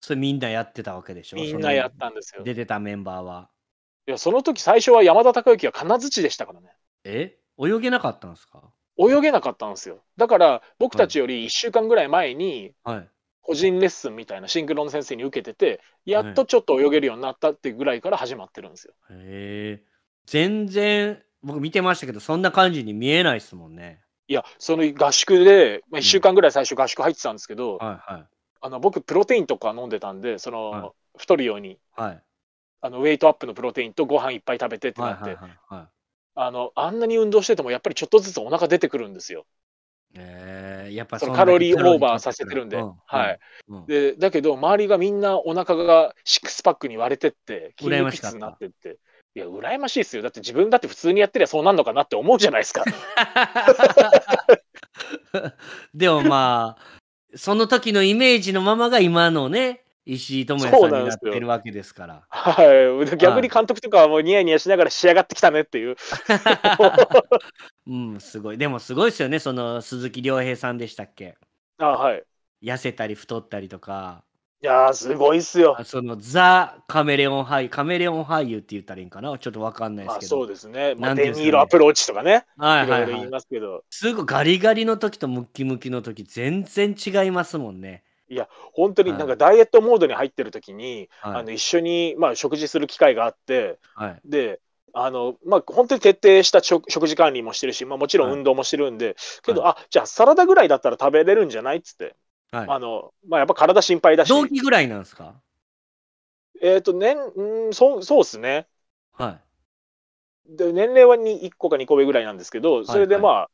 それみんなやってたわけでしょみんなやったんですよ。出てたメンバーは。いや、その時最初は山田孝之は金槌でしたからね。え泳げなかったんですか泳げなかったんですよ。だから僕たちより1週間ぐらい前に、個人レッスンみたいなシンクロの先生に受けてて、やっとちょっと泳げるようになったってぐらいから始まってるんですよ。へえ。全然僕見てましたけど、そんな感じに見えないですもんね。いや、その合宿で、まあ、1週間ぐらい最初合宿入ってたんですけど、はいはい、あの僕、プロテインとか飲んでたんで、その、はい、太るように。はいあのウェイトアップのプロテインとご飯いっぱい食べてってなって、あのあんなに運動しててもやっぱりちょっとずつお腹出てくるんですよ。えー、やっぱそのカロリーオーバーさせてるんで、うん、はい、うん、でだけど周りがみんなお腹がシックスパックに割れてって筋肉質になってっていや羨ましいですよだって自分だって普通にやってりゃそうなんのかなって思うじゃないですか [laughs] でもまあその時のイメージのままが今のね石井智也さんになってるわけですから。はい、逆に監督とかはもうニヤニヤしながら仕上がってきたねっていう。うん、[laughs] すごい。でもすごいですよね、その鈴木亮平さんでしたっけ。あはい。痩せたり太ったりとか。いやすごいっすよ。そのザ・カメレオン俳優、カメレオン俳優って言ったらいいんかなちょっとわかんないですけど。そうですね。まあ、デニーロアプローチとかね。はいはい、はい、ろいろ言いますけど。すぐガリガリの時とムッキムキの時、全然違いますもんね。いや本当になんかダイエットモードに入ってる時に、はい、あの一緒に、まあ、食事する機会があって、はい、であのまあ、本当に徹底した食事管理もしてるし、まあ、もちろん運動もしてるんで、はい、けど、はい、あじゃあサラダぐらいだったら食べれるんじゃないっつって、はい、あのまあ、やっぱ体心配だし同期ぐらいなんですかえっ、ー、と年、うん、そそうっすねはいで年齢はに1個か2個目ぐらいなんですけどそれでまあ、はいは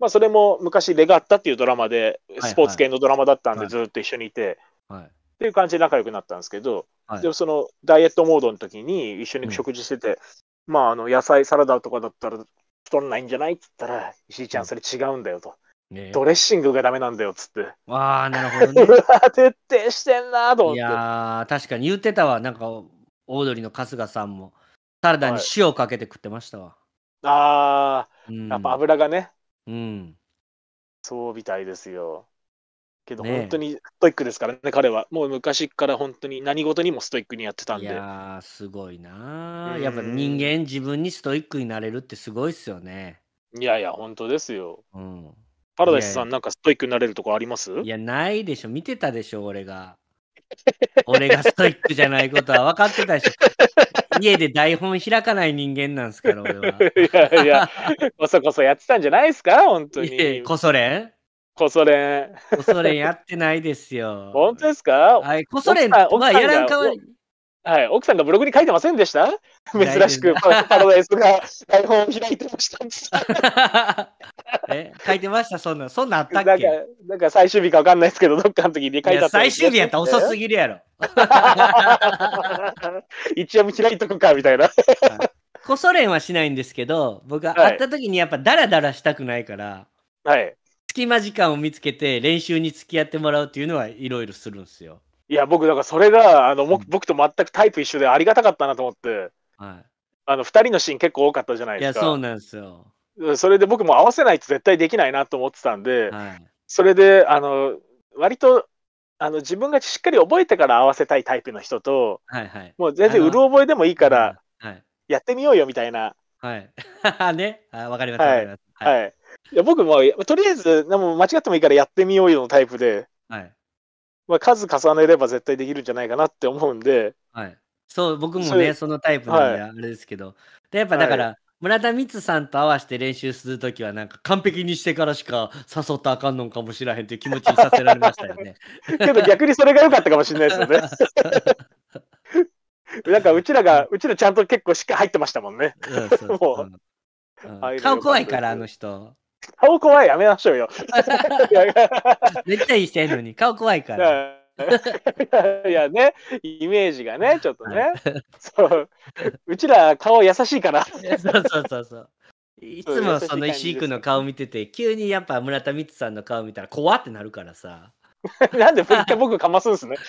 まあ、それも昔、レガッタっていうドラマで、スポーツ系のドラマだったんで、ずっと一緒にいて、っていう感じで仲良くなったんですけど、でもそのダイエットモードの時に一緒に食事してて、まあ、あの野菜、サラダとかだったら太らないんじゃないって言ったら、石井ちゃん、それ違うんだよと。ね、ドレッシングがダメなんだよっつって。ああ、なるほどね。[laughs] 徹底してんなと思って。いや確かに言ってたわ。なんか、オードリーの春日さんも、サラダに塩かけて食ってましたわ。はい、ああ、うん、やっぱ油がね、うん。そうみたいですよ。けど、本当にストイックですからね、彼は。もう昔から本当に何事にもストイックにやってたんいやー、すごいなうやっぱ人間、自分にストイックになれるってすごいっすよね。いやいや、本当ですよ。うん。パラダイスさん、なんかストイックになれるとこありますいや、ないでしょ。見てたでしょ、俺が。俺がストイックじゃないことは分かってたでしょ。家で台本開かない人間なんですから、俺は。[laughs] いやいや、こそこそやってたんじゃないですか、本当に。こそれこそれん。こそれんやってないですよ。[laughs] 本当ですかはい、こそれんはやらんかわり。はい、奥さんがブログに書いてませんでした珍しくパパラダイスが [laughs] 台本を開いてました。[laughs] え書いてましたそんな、そんなあったっけなんか、なんか最終日かわかんないですけど、どっかの時に書いてあった。最終日やったら遅すぎるやろ。[laughs] 一応開いとくか、みたいな。こそれんはしないんですけど、僕は会った時にやっぱダラダラしたくないから、はい。隙間時間を見つけて練習に付き合ってもらうっていうのはいろいろするんですよ。いや、僕、だからそれが、あの、僕と全くタイプ一緒でありがたかったなと思って、はい、あの、2人のシーン結構多かったじゃないですか。いや、そうなんですよ。それで僕も合わせないと絶対できないなと思ってたんで、はい、それで、あの、割と、あの自分がしっかり覚えてから合わせたいタイプの人と、はいはい、もう全然うる覚えでもいいから、やってみようよみたいな。はい。[laughs] ね、わかります、わかります。はい。はい、いや僕も、とりあえず、も間違ってもいいからやってみようよのタイプで、はい、まあ、数重ねれば絶対できるんじゃないかなって思うんで。はい。そう、僕もね、そのタイプなんで、あれですけど。はい、で、やっぱだから、はい、村田光さんと合わせて練習するときは、なんか完璧にしてからしか誘ったあかんのかもしれへんっいう気持ちにさせられましたよね。[laughs] けど逆にそれが良かったかもしれないですよね。[laughs] なんかうちらが、うちらちゃんと結構しっかり入ってましたもんね。[laughs] 顔怖いから、あの人。顔怖いやめましょうよ。めっちゃいい人やのに、顔怖いから。[laughs] いやね、イメージがね、ちょっとね。そう。うちら顔優しいから。そうそうそうそう。いつもその石井君の顔見てて、急にやっぱ村田光さんの顔見たら怖ってなるからさ。なんでもう一回僕かますんすね。[laughs]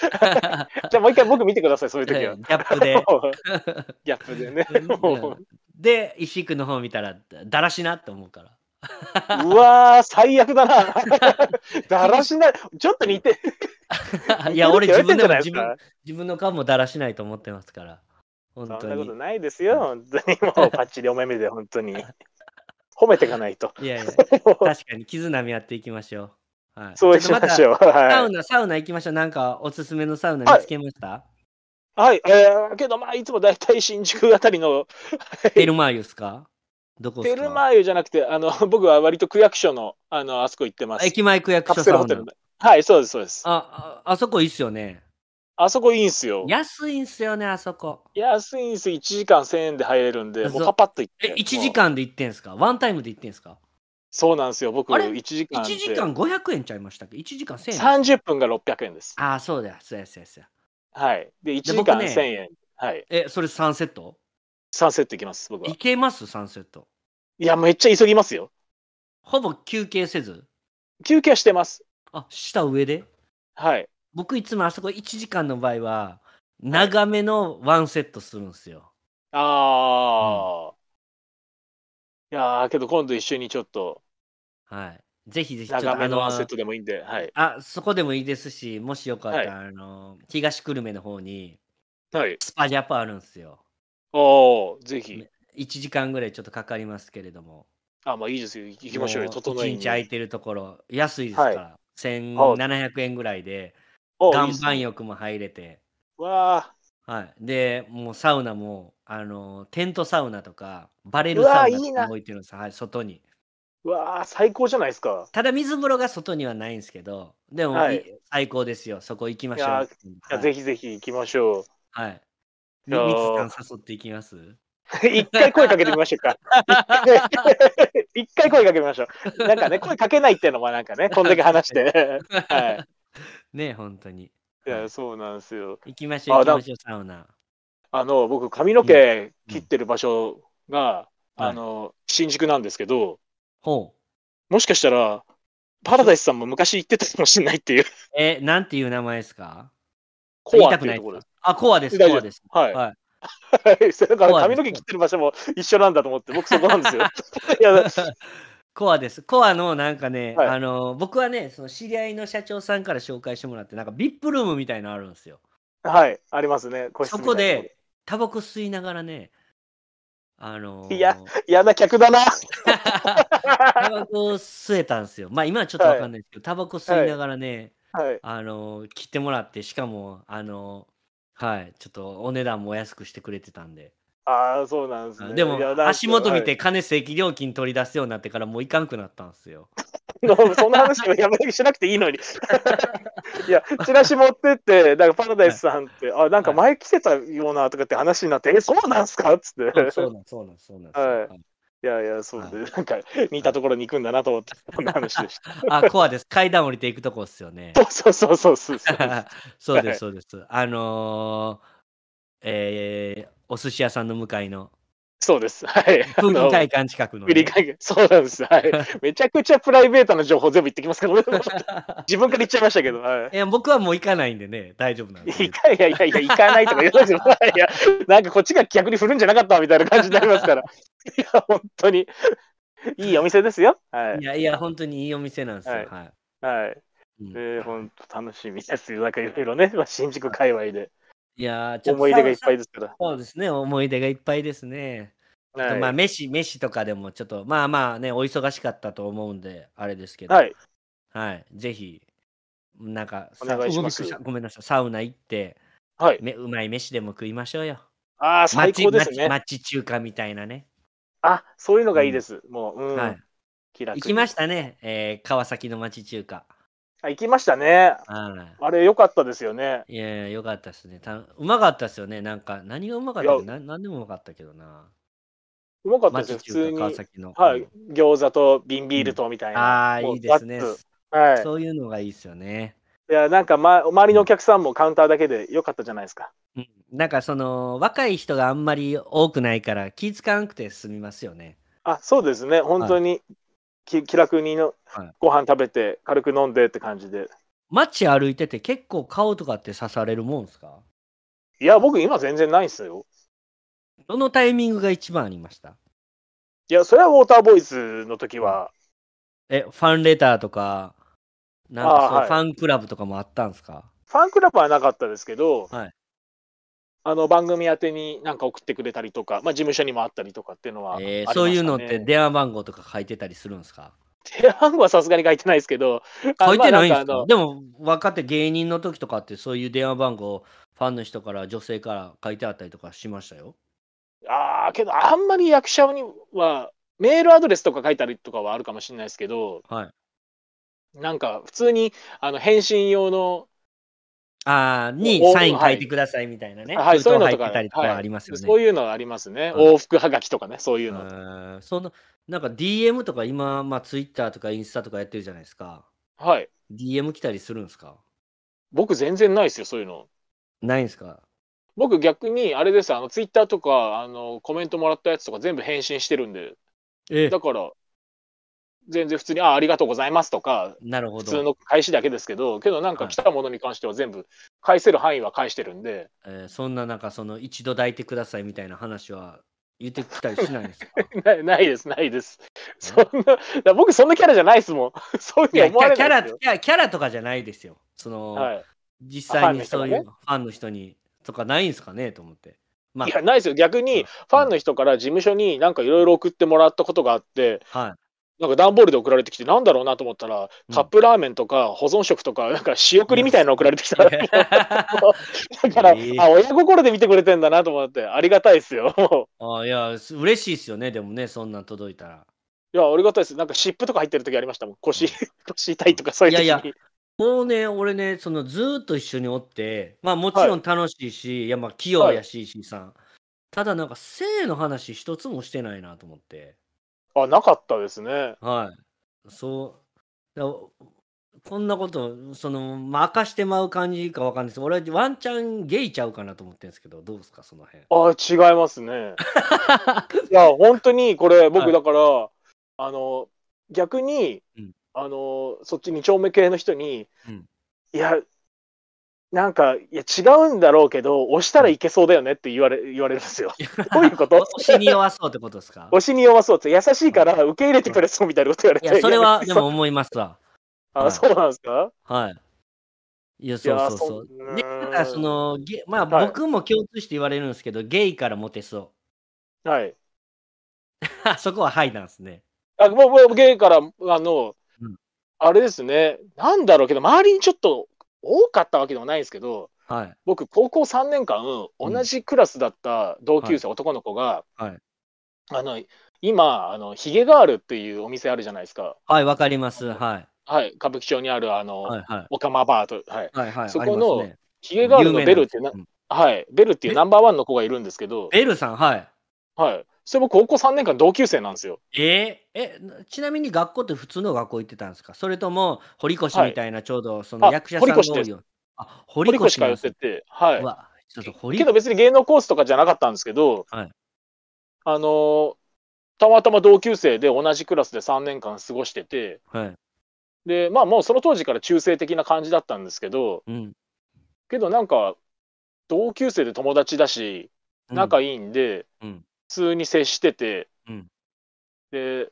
じゃあもう一回僕見てください、そういう時は。ギャップで。[laughs] ギャップでね。で、石井君の方見たら、だらしなって思うから。[laughs] うわー、最悪だな。[laughs] だらしない。ちょっと似て。いや、俺自分でも自分自分の顔もだらしないと思ってますから。本当にそんなことないですよ。本当にもうパッチリお目目で本当に。褒めていかないと。いやいや、[laughs] 確かに絆見合っていきましょう。はい、そうしましょう。サウナ、サウナ行きましょう。なんかおすすめのサウナ見つけました、はいはい、えー、けどまあいつも大体新宿あたりの。テルマーユですかどこテルマー湯じゃなくて、あの、[laughs] 僕は割と区役所の、あの、あそこ行ってます。駅前区役所さんの。はい、そうです、そうです。あ、あそこいいっすよね。あそこいいんすよ。安いんすよね、あそこ。安いんすよ。1時間1000円で入れるんで、もうパパッと行って。え、1時間で行ってんすかワンタイムで行ってんすかそうなんですよ。僕、1時間。1時間500円ちゃいましたっけ ?1 時間1000円。30分が600円です。ああ、そうだ。そうや、そうや、そうや。はい。で、1時間1000円。はい。え、それ3セット3セットいきます、僕は。いけます ?3 セット。いや、めっちゃ急ぎますよ。ほぼ休憩せず休憩してます。あ、した上ではい。僕いつもあそこ1時間の場合は、長めのワンセットするんですよ。ああ、うん、いやけど今度一緒にちょっと。はい。ぜひぜひ。長めのワンセットでもいいんで。はい。あ、そこでもいいですし、もしよかったら、はい、あの、東久留米の方に、はい。スパジャパあるんですよ。おお、ぜひ。1時間ぐらいちょっとかかりますけれども。あ、まあいいですよ。行きましょうよ、整え1日空いてるところ、安いですから、1700円ぐらいで、岩盤浴も入れて、わあ、はい、で、もうサウナも、あのテントサウナとか、バレルサウナとか置いてるんですはい、外に。うわあ、最高じゃないですか。ただ水風呂が外にはないんですけど、でも、はい最高ですよ、そこ行きましょう。いやいやぜひぜひ行きましょう。はいミツさん誘っていきます [laughs] 一回声かけてみましょうか。[laughs] 一回声かけましょう。なんかね、声かけないっていうのもなんかね、こんだけ話して。[laughs] はい、ね本当に。いや、そうなんですよ。行きましょう、行きましょう、サウナ。あの、僕、髪の毛切ってる場所が、うんうん、あの、はい、新宿なんですけど、ほう。もしかしたら、パラダイスさんも昔行ってたかもしれないっていう。え、なんていう名前ですかコアっていうところです。あ、コアです、コアです。はい。はい [laughs] だから髪の毛切ってる場所も一緒なんだと思って、僕そこなんですよ。[laughs] コアです。コアのなんかね、はい、あの僕はね、その知り合いの社長さんから紹介してもらって、なんかビップルームみたいなのあるんですよ。はい、ありますね。そこで、タバコ吸いながらね、あのー、いや、嫌な客だな。[laughs] タバコ吸えたんですよ。まあ今はちょっとわかんないですけど、はい、タバコ吸いながらね、はいはい。あの、切ってもらって、しかも、あの、はい、ちょっとお値段もお安くしてくれてたんで。ああ、そうなんですね。でも、足元見て金正規料金取り出すようになってからもういかんくなったんですよ。[laughs] そんな話やめしなくていいのに。[laughs] いや、チラシ持ってって、なんかパラダイスさんって、あ、なんか前来てたようなとかって話になって、え、そうなんすかっつっそう、て。そうなん、そうなん、そうなんですはい。いやいや、そうで、なんか似たところに行くんだなと思って、こんな話でした。[laughs] あ、コアです。階段降りていくとこっすよね。そうそうそうそうそう。そう [laughs] です、そうです。あのー、えー、お寿司屋さんの向かいの。そうです。はい。近くの、ね、そうなんです。はい。[laughs] めちゃくちゃプライベートな情報全部言ってきますけど、[laughs] 自分から言っちゃいましたけど、はい。いや、僕はもう行かないんでね、大丈夫なんです。いやいやいや、行かないとか言ないですよ。いや、なんかこっちが逆に振るんじゃなかったみたいな感じになりますから。いや、本当に。いいお店ですよ。はい。いやいや、本当にいいお店なんですよ。はい。はい。はい、えー、本当楽しみですよ。なんかいろいろね、新宿界隈で。いやちょっと思い出がいっぱいですけど。そうですね、思い出がいっぱいですね。はい、まあ、飯、飯とかでもちょっと、まあまあね、お忙しかったと思うんで、あれですけど、はい。はい。ぜひ、なんか、お願いしますごめんなさい、サウナ行って、はい、めうまい飯でも食いましょうよ。ああ、最高ですね。町中華みたいなね。あそういうのがいいです。うん、もう、うん、はい。行きましたね、えー、川崎の町中華。あ行きましたね。はあれ良かったですよね。いや良かったですね。たうまかったですよね。なんか、何がうまかったいやな何でもうまかったけどな。うまかったですよ、普通に。川崎の。はい、餃子と瓶ビールとみたいな。ああ、もういいですねはい。そういうのがいいですよね。いや、なんか、ま、周りのお客さんもカウンターだけで良かったじゃないですか。うんなんかその若い人があんまり多くないから気使わなくて済みますよね。あ、そうですね、本当に気気楽にの、はい、ご飯食べて、軽く飲んでって感じで。街歩いてて結構顔とかって刺されるもんすかいや、僕今全然ないんすよ。どのタイミングが一番ありましたいや、それはウォーターボーイズの時は。え、ファンレターとか、なんかそファンクラブとかもあったんすかファンクラブはなかったですけど、はい、あの番組宛てに何か送ってくれたりとか、まあ、事務所にもあったりとかっていうのは、ねえー、そういうのって電話番号とか書いてたりするんですか電話番号はさすがに書いてないですけど書いてないんですかでも若手芸人の時とかってそういう電話番号ファンの人から女性から書いてあったりとかしましたよああけどあんまり役者にはメールアドレスとか書いたりとかはあるかもしれないですけど、はい、なんか普通にあの返信用のあにサイン書いてくださいみたいなね。はい、そういうのとか,、ありますよね、そういうのありますね。往復はがきとかね、そういうの。そのなんか DM とか今、まあ、Twitter とかインスタとかやってるじゃないですか。はい。DM 来たりするんですか僕全然ないですよ、そういうの。ないんですか僕逆にあれです、あの Twitter とかあのコメントもらったやつとか全部返信してるんで。えだから全然普通に、ああ、りがとうございますとか、なるほど普通の返しだけですけど、けどなんか来たものに関しては全部、返せる範囲は返してるんで、えーそんななんかその一度抱いてくださいみたいな話は言ってきたりしないですか [laughs] ないないです、ないです。そんな、僕そんなキャラじゃないですもん。そういうふうに思キわれャないラですいキャラとかじゃないですよ。その、はい実際にそういうファンの人にとかないんですかねと思って。まいや、ないですよ。逆に、ファンの人から事務所になんかいろいろ送ってもらったことがあって、はい。なんか段ボールで送られてきて、なんだろうなと思ったら、カップラーメンとか保存食とか、なんか仕送りみたいなの送られてきた、[laughs] だから、えー、あ、親心で見てくれてんだなと思って、ありがたいですよ。あいや、嬉しいですよね、でもね、そんなん届いたら。いや、ありがたいです。なんか湿布とか入ってる時ありましたもん。腰、[laughs] 腰痛いとか、そういう時に。いやいやもうね、俺ね、そのずっと一緒におって、まあもちろん楽しいし、はい、いやまあ器用やし、いしさん。ただなんか性の話一つもしてないなと思って。あ、なかったですね。はい。そう。こんなこと、その、任してまう感じかわかんないです。俺はワンチャンゲイちゃうかなと思ってるんですけど、どうですか、その辺。あ違いますね。[laughs] いや、本当にこれ、僕だから、はい、あの、逆に、うん、あの、そっちに、丁目系の人に、うん、いや、なんか、いや、違うんだろうけど、押したらいけそうだよねって言われ、言われるんですよ。どういうこと押しに弱そうってことですか押しに弱そうって、優しいから受け入れてくれそうみたいなこと言われて。いや、それは、でも思いますわ。あ、はい、そうなんですかはい。いや、そうそうそう。そで、ただ、その、ゲまあ、はい、僕も共通して言われるんですけど、ゲイからモテそう。はい。[laughs] そこははいなんですね。あ、もう、もうゲイから、あの、あれですね、なんだろうけど、周りにちょっと多かったわけではないんですけど、はい、僕高校3年間同じクラスだった同級生、うん、男の子が、はい、あの今あのヒゲガールっていうお店あるじゃないですかはいわかりますはいはい、歌舞伎町にあるあの、はいはい、オカマバーと、はい、はいはい、そこの、ね、ヒゲガールのベルっていうな、うん、はい、ベルっていうナンバーワンの子がいるんですけど、ベルさん、はい。はい、それも高校3年間同級生なんですよ。えー、え、ちなみに学校って普通の学校行ってたんですかそれとも堀越みたいなちょうどその役者さんが多いよ、はい、あ堀越通ってて、はい。けど別に芸能コースとかじゃなかったんですけど、はい、あのたまたま同級生で同じクラスで3年間過ごしてて、はい、でまあもうその当時から中性的な感じだったんですけど、うん、けどなんか同級生で友達だし仲いいんで、うんうん、通に接してて、うん、で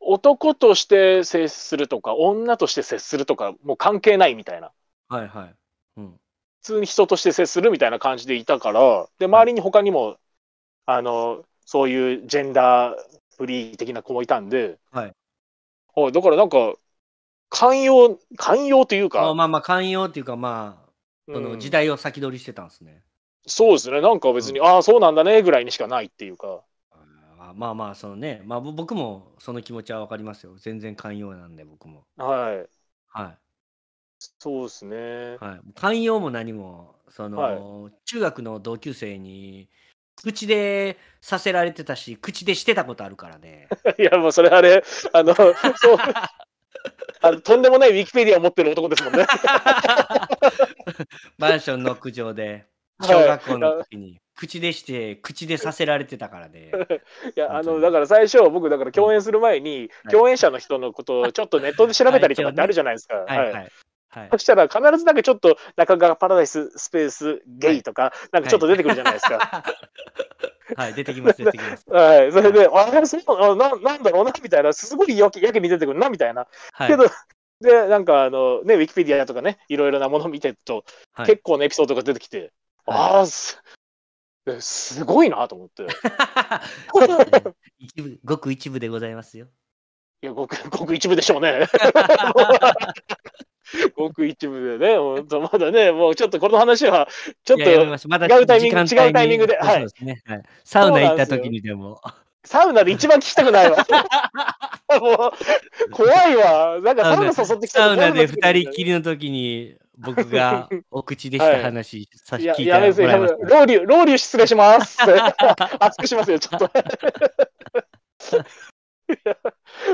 男として接するとか女として接するとかもう関係ないみたいな、はいはいうん、普通に人として接するみたいな感じでいたからで周りに他にも、あのそういうジェンダーフリー的な子もいたんで、はい、だからなんか寛容寛容というかまあまあ寛容というかまあ、うん、の時代を先取りしてたんですね、そうですね、なんか別に、うん、ああ、そうなんだねぐらいにしかないっていうか。あまあまあ、そのね、まあ、僕もその気持ちは分かりますよ。全然寛容なんで、僕も。はい。はい。そうですね。はい、寛容も何も、その、はい、中学の同級生に、口でさせられてたし、口でしてたことあるからね。[laughs] いや、もうそれあれ、あの、そう。[laughs] あのとんでもないウィキペディアを持ってる男ですもんね。[laughs] マンションの屋上で。小学校の時に。口でして口でさせられてたからね。[laughs] いやあのだから最初僕だから共演する前に、共演者の人のことをちょっとネットで調べたりとかってあるじゃないですか。はい、はいはいはい、そしたら必ずなんかちょっと中川パラダイススペースゲイとか、なんかちょっと出てくるじゃないですか。はい、出てきます、出てきます。[laughs] はい、それで、あれ、ななんだろうな、みたいな、すごいやけやけに出てくるな、みたいな。けど、で、なんかあの、ね、ウィキペディアとかね、いろいろなもの見てると、結構なエピソードが出てきて、ああ、すすごいなと思って。[laughs] 一部、ごく一部でございますよ。いや、ごく、[laughs] ごく一部でしょうね。[laughs] ごく一部でね、本当まだね、もうちょっとこの話は、ちょっと違うタイミング、違うタイミングで、はい。サウナ行った時にでも。サウナで一番聞きたくないわ。もう、怖いわ。なんかサウナ誘ってきたサウナで二人きりの時に、僕がお口でした話、さっき聞いてもらいましロウリュ、ロウリュ失礼します。[laughs] 熱くしますよ、ちょっと。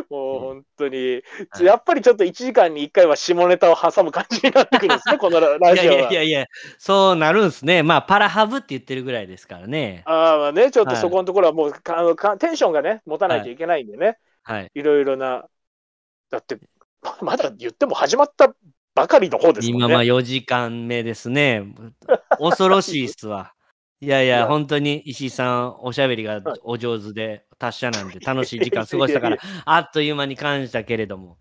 もう本当に、うん、やっぱりちょっと1時間に1回は下ネタを挟む感じになってくるんですね、[laughs] このラジオは。いやいやいや、そうなるんですね。まあ、パラハブって言ってるぐらいですからね。あまあね、ちょっとそこのところはもう、あのかテンションがね、持たないといけないんでね、はい、いろいろな、だって、まだ言っても始まったばかりの方ですね。今、まあ4時間目ですね。恐ろしいっすわ。[laughs] いやいや、本当に石井さん、おしゃべりがお上手で、達者なんで、楽しい時間過ごしたから、[laughs] あっという間に感じたけれども、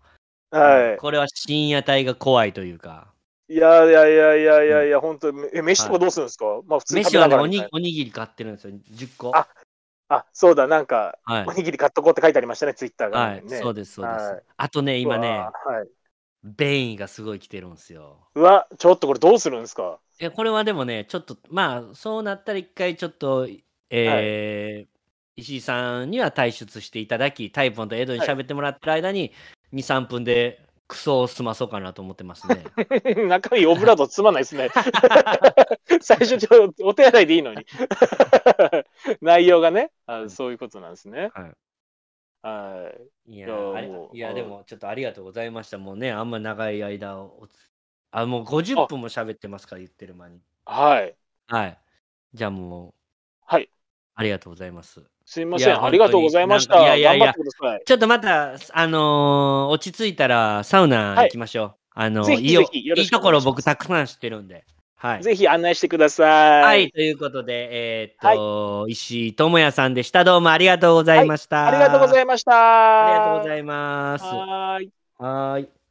はい、これは深夜帯が怖いというか。いやいやいやいやいやいん、本当え、飯とかどうするんですか、はい、まあ普通飯はねおに、おにぎり買ってるんですよ、10個。ああそうだ、なんか、はい、おにぎり買っとこうって書いてありましたね、ツイッターが、ね、はい、そうです、そうです、はい、あとね、今ね、はい、便意がすごい来てるんですよ。うわ、ちょっとこれどうするんですかいや、これはでもね、ちょっと、まあ、そうなったら一回ちょっと、えー石井さんには退出していただき、タイポンとエドに喋ってもらってる間に、2、3分でクソを済まそうかなと思ってますね。[laughs] 中身オブラート済まないですね。[laughs] 最初ちょっとお手洗いでいいのに。[laughs] 内容がねあ、そういうことなんですね。はいはい。いやいやでもちょっとありがとうございました。もうね、あんま長い間おあ、もう50分も喋ってますから、言ってる間に。はい。はい。じゃあもう、はい。ありがとうございます。すいません、ありがとうございました。いやいやいや、ちょっとまた、あのー、落ち着いたらサウナ行きましょう。はい、あのいいいところ僕たくさん知ってるんで。はい、ぜひ案内してください。はい、ということで、えー、っと、はい、石井智也さんでした。どうもありがとうございました。はい、ありがとうございました。ありがとうございます。はい。はい。